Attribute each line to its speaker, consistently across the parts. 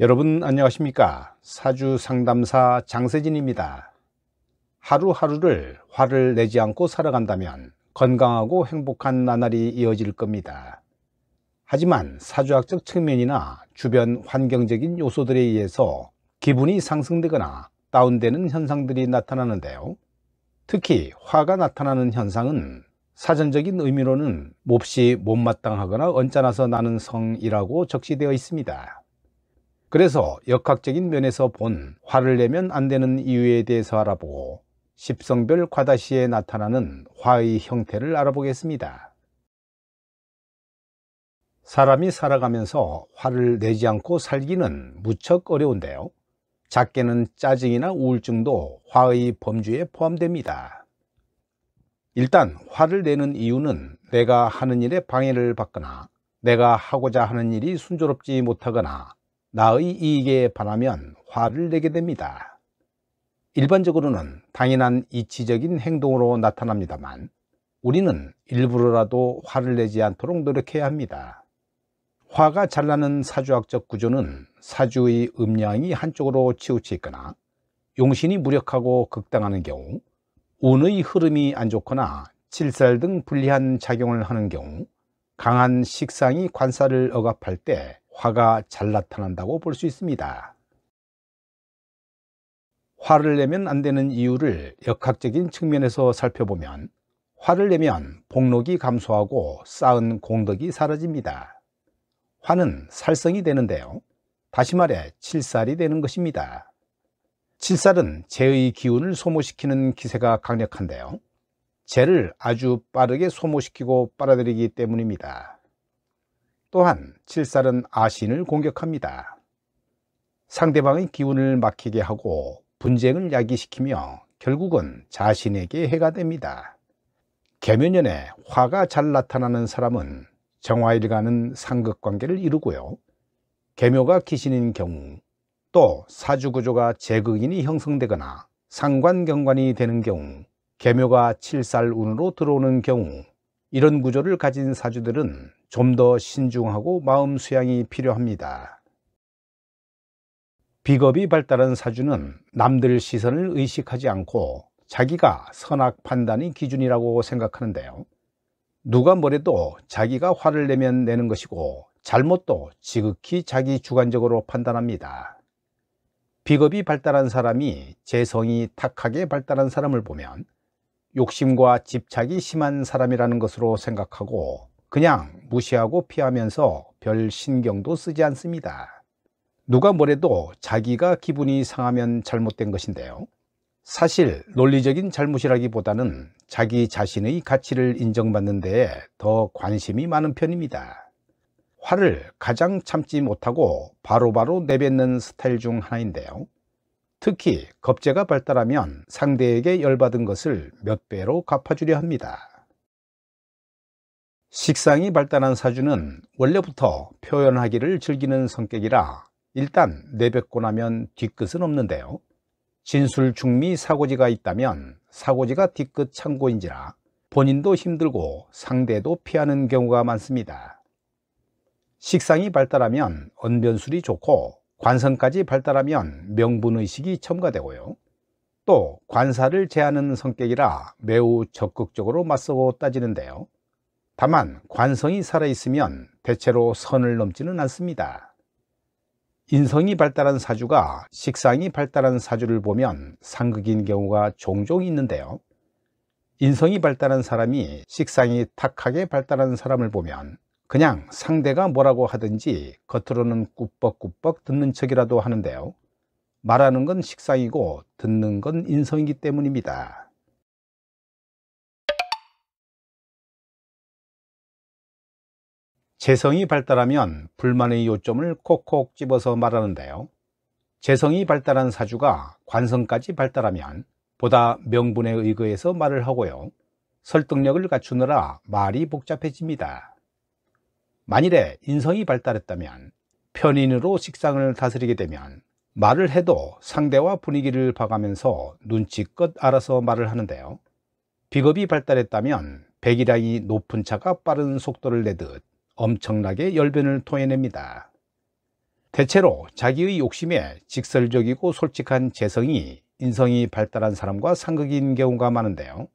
Speaker 1: 여러분 안녕하십니까 사주 상담사 장세진입니다 하루하루를 화를 내지 않고 살아간다면 건강하고 행복한 나날이 이어질 겁니다 하지만 사주학적 측면이나 주변 환경적인 요소들에 의해서 기분이 상승되거나 다운되는 현상들이 나타나는데요 특히 화가 나타나는 현상은 사전적인 의미로는 몹시 못마땅하거나 언짢아서 나는 성이라고 적시되어 있습니다 그래서 역학적인 면에서 본 화를 내면 안 되는 이유에 대해서 알아보고 십성별 과다시에 나타나는 화의 형태를 알아보겠습니다. 사람이 살아가면서 화를 내지 않고 살기는 무척 어려운데요. 작게는 짜증이나 우울증도 화의 범주에 포함됩니다. 일단 화를 내는 이유는 내가 하는 일에 방해를 받거나 내가 하고자 하는 일이 순조롭지 못하거나 나의 이익에 반하면 화를 내게 됩니다. 일반적으로는 당연한 이치적인 행동으로 나타납니다만 우리는 일부러라도 화를 내지 않도록 노력해야 합니다. 화가 잘 나는 사주학적 구조는 사주의 음량이 한쪽으로 치우쳐 있거나 용신이 무력하고 극당하는 경우 운의 흐름이 안 좋거나 칠살 등 불리한 작용을 하는 경우 강한 식상이 관사를 억압할 때 화가 잘 나타난다고 볼 수 있습니다. 화를 내면 안 되는 이유를 역학적인 측면에서 살펴보면 화를 내면 복록이 감소하고 쌓은 공덕이 사라집니다. 화는 살성이 되는데요. 다시 말해 칠살이 되는 것입니다. 칠살은 재의 기운을 소모시키는 기세가 강력한데요. 재를 아주 빠르게 소모시키고 빨아들이기 때문입니다. 또한 칠살은 아신을 공격합니다. 상대방의 기운을 막히게 하고 분쟁을 야기시키며 결국은 자신에게 해가 됩니다. 개면연에 화가 잘 나타나는 사람은 정화일간은 상극관계를 이루고요. 개묘가 기신인 경우 또 사주구조가 재극인이 형성되거나 상관경관이 되는 경우 개묘가 칠살운으로 들어오는 경우 이런 구조를 가진 사주들은 좀더 신중하고 마음 수양이 필요합니다. 비겁이 발달한 사주는 남들 시선을 의식하지 않고 자기가 선악 판단이 기준이라고 생각하는데요. 누가 뭐래도 자기가 화를 내면 내는 것이고 잘못도 지극히 자기 주관적으로 판단합니다. 비겁이 발달한 사람이 재성이 탁하게 발달한 사람을 보면 욕심과 집착이 심한 사람이라는 것으로 생각하고 그냥 무시하고 피하면서 별 신경도 쓰지 않습니다. 누가 뭐래도 자기가 기분이 상하면 잘못된 것인데요. 사실 논리적인 잘못이라기보다는 자기 자신의 가치를 인정받는 데에 더 관심이 많은 편입니다. 화를 가장 참지 못하고 바로바로 바로 내뱉는 스타일 중 하나인데요. 특히 겁제가 발달하면 상대에게 열받은 것을 몇 배로 갚아주려 합니다. 식상이 발달한 사주는 원래부터 표현하기를 즐기는 성격이라 일단 내뱉고 나면 뒤끝은 없는데요 진술 중미 사고지가 있다면 사고지가 뒤끝 창고인지라 본인도 힘들고 상대도 피하는 경우가 많습니다 식상이 발달하면 언변술이 좋고 관성까지 발달하면 명분의식이 첨가되고요 또 관사를 제하는 성격이라 매우 적극적으로 맞서고 따지는데요 다만 관성이 살아있으면 대체로 선을 넘지는 않습니다. 인성이 발달한 사주가 식상이 발달한 사주를 보면 상극인 경우가 종종 있는데요. 인성이 발달한 사람이 식상이 탁하게 발달한 사람을 보면 그냥 상대가 뭐라고 하든지 겉으로는 꾸벅꾸벅 듣는 척이라도 하는데요. 말하는 건 식상이고 듣는 건 인성이기 때문입니다. 재성이 발달하면 불만의 요점을 콕콕 집어서 말하는데요. 재성이 발달한 사주가 관성까지 발달하면 보다 명분에 의거해서 말을 하고요. 설득력을 갖추느라 말이 복잡해집니다. 만일에 인성이 발달했다면 편인으로 식상을 다스리게 되면 말을 해도 상대와 분위기를 봐가면서 눈치껏 알아서 말을 하는데요. 비겁이 발달했다면 백이랑이 높은 차가 빠른 속도를 내듯 엄청나게 열변을 토해냅니다. 대체로 자기의 욕심에 직설적이고 솔직한 재성이 인성이 발달한 사람과 상극인 경우가 많은데요.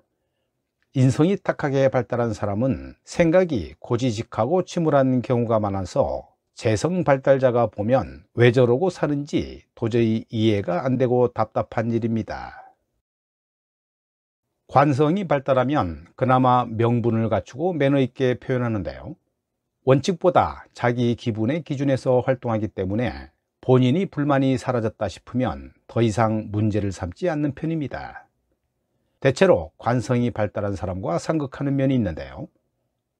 Speaker 1: 인성이 탁하게 발달한 사람은 생각이 고지직하고 침울한 경우가 많아서 재성 발달자가 보면 왜 저러고 사는지 도저히 이해가 안 되고 답답한 일입니다. 관성이 발달하면 그나마 명분을 갖추고 매너 있게 표현하는데요. 원칙보다 자기 기분의 기준에서 활동하기 때문에 본인이 불만이 사라졌다 싶으면 더 이상 문제를 삼지 않는 편입니다. 대체로 관성이 발달한 사람과 상극하는 면이 있는데요.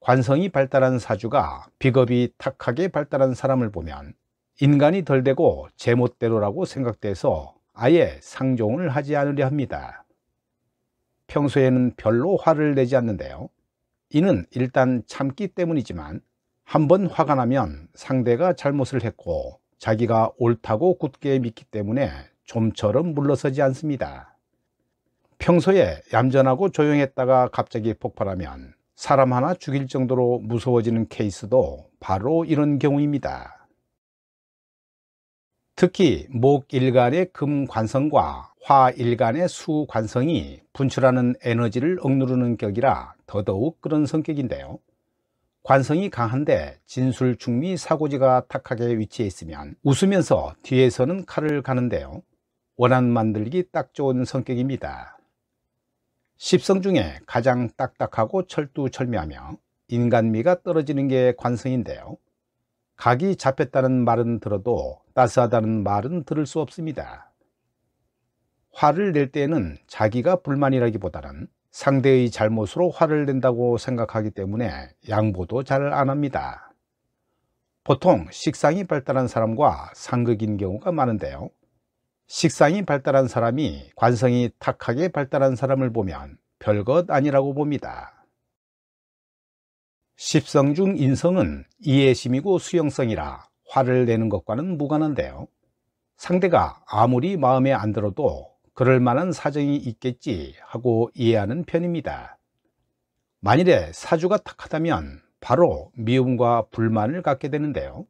Speaker 1: 관성이 발달한 사주가 비겁이 탁하게 발달한 사람을 보면 인간이 덜 되고 제멋대로라고 생각돼서 아예 상종을 하지 않으려 합니다. 평소에는 별로 화를 내지 않는데요. 이는 일단 참기 때문이지만 한번 화가 나면 상대가 잘못을 했고 자기가 옳다고 굳게 믿기 때문에 좀처럼 물러서지 않습니다. 평소에 얌전하고 조용했다가 갑자기 폭발하면 사람 하나 죽일 정도로 무서워지는 케이스도 바로 이런 경우입니다. 특히 목 일간의 금 관성과 화 일간의 수 관성이 분출하는 에너지를 억누르는 격이라 더더욱 그런 성격인데요. 관성이 강한데 진술 중미 사고지가 탁하게 위치해 있으면 웃으면서 뒤에서는 칼을 가는데요. 원한 만들기 딱 좋은 성격입니다. 십성 중에 가장 딱딱하고 철두철미하며 인간미가 떨어지는 게 관성인데요. 각이 잡혔다는 말은 들어도 따스하다는 말은 들을 수 없습니다. 화를 낼 때에는 자기가 불만이라기보다는 상대의 잘못으로 화를 낸다고 생각하기 때문에 양보도 잘 안 합니다. 보통 식상이 발달한 사람과 상극인 경우가 많은데요. 식상이 발달한 사람이 관성이 탁하게 발달한 사람을 보면 별것 아니라고 봅니다. 십성 중 인성은 이해심이고 수용성이라 화를 내는 것과는 무관한데요. 상대가 아무리 마음에 안 들어도 그럴 만한 사정이 있겠지 하고 이해하는 편입니다. 만일에 사주가 탁하다면 바로 미움과 불만을 갖게 되는데요.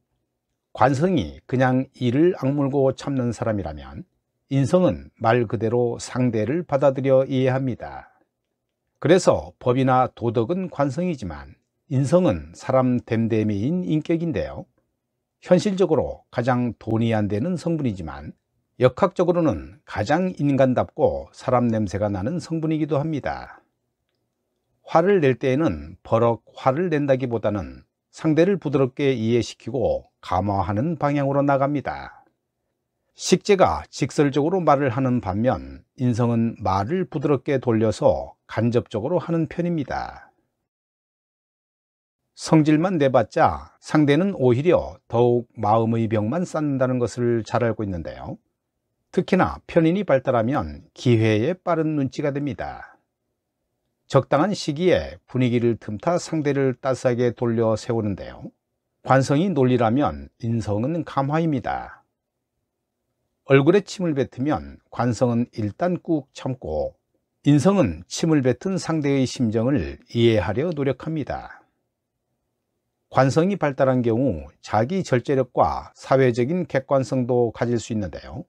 Speaker 1: 관성이 그냥 이를 악물고 참는 사람이라면 인성은 말 그대로 상대를 받아들여 이해합니다. 그래서 법이나 도덕은 관성이지만 인성은 사람 됨됨이인 인격인데요. 현실적으로 가장 돈이 안 되는 성분이지만 역학적으로는 가장 인간답고 사람 냄새가 나는 성분이기도 합니다. 화를 낼 때에는 버럭 화를 낸다기보다는 상대를 부드럽게 이해시키고 감화하는 방향으로 나갑니다. 식재가 직설적으로 말을 하는 반면 인성은 말을 부드럽게 돌려서 간접적으로 하는 편입니다. 성질만 내봤자 상대는 오히려 더욱 마음의 병만 쌓는다는 것을 잘 알고 있는데요. 특히나 편인이 발달하면 기회에 빠른 눈치가 됩니다. 적당한 시기에 분위기를 틈타 상대를 따스하게 돌려 세우는데요. 관성이 논리라면 인성은 감화입니다. 얼굴에 침을 뱉으면 관성은 일단 꾹 참고 인성은 침을 뱉은 상대의 심정을 이해하려 노력합니다. 관성이 발달한 경우 자기 절제력과 사회적인 객관성도 가질 수 있는데요.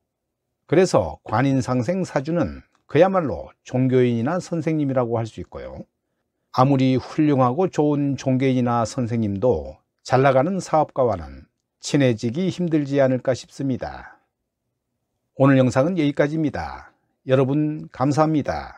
Speaker 1: 그래서 관인상생 사주는 그야말로 종교인이나 선생님이라고 할 수 있고요. 아무리 훌륭하고 좋은 종교인이나 선생님도 잘 나가는 사업가와는 친해지기 힘들지 않을까 싶습니다. 오늘 영상은 여기까지입니다. 여러분 감사합니다.